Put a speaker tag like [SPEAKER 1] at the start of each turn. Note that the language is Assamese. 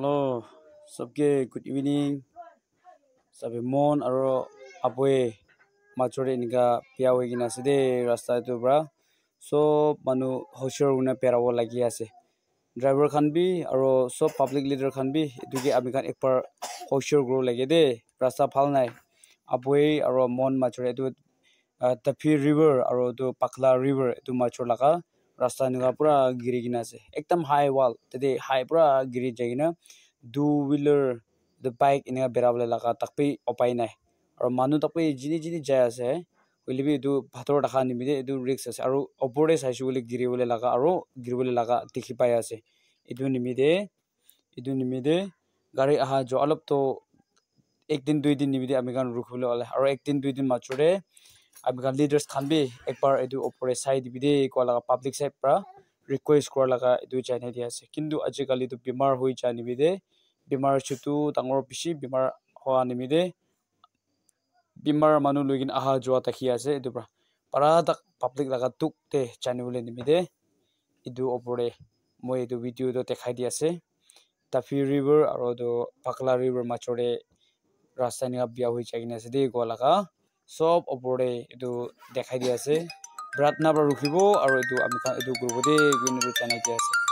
[SPEAKER 1] Hello, sabke good evening. Sabi mon aro apoy matsore nika piawe gina sede rasta ito bra. So manu hosher una perawo lagi ase. Driver kan bi aro so public leader kan bi duke amikan ekpar hosher grow lagi de rasta pal nai. Apoy aro mon matsore ito tapi river aro to pakla river ito matsore laka. ৰাস্তা এনেকুৱা পূৰা গিৰি কিনে আছে একদম হাই ৱাল তাতে হাই পূৰা গিৰি যায় কিনে দু হুইলাৰ বাইক এনেকুৱা বেৰাবলৈ লগা তাক পি উপায় নাই আৰু মানুহ তাক পি যি যি যাই আছে হ'লে বি এইটো ভাতৰ দেখা নিমি দেই এইটো ৰিক্স আছে আৰু ওপৰতে চাইছোঁ বুলি গিৰিবলৈ লগা আৰু গিৰিবলৈ লগা দেখি পাই আছে এইটো নিমিতে এইটো নিমিতে গাড়ী অহা যোৱা অলপতো একদিন দুইদিন নিমিতে আমি কাৰণ ৰখিবলৈ ওলালে আৰু একদিন দুইদিন মাত্ৰৰে আমি কাৰণ লিডাৰ্ছ খানবি একবাৰ এইটো ওপৰে চাই দিবি দেই কোৱা লগা পাব্লিক চাইড পৰা ৰিকুৱেষ্ট কৰা লগা এইটো জানাই দিয়া আছে কিন্তু আজিকালি আজিকালিতো বেমাৰ হৈ জানিবি দে বেমাৰ হৈছেতো ডাঙৰ পিছি বেমাৰ হোৱা নিমি দে বেমাৰ মানুহ লৈ কিনে অহা যোৱা থাকি আছে এইটোৰ পৰা পাৰা তাক পাব্লিক লগা দুখ দে জানিবলৈ নিমি দে এইটো ওপৰে মই এইটো ভিডিঅ'টো দেখাই দি আছে টাফি ৰিভাৰ আৰু এইটো পাকলা ৰিভাৰ মাছৰে ৰাস্তা বিয়া হৈ যায় কিনে আছে দেই গোৱা লগা চব ওপৰতে এইটো দেখাই দিয়া আছে ব্ৰাত নাবাৰ ৰখিব আৰু এইটো আমি এইটো গ্ৰুপতে জানাই দিয়া আছে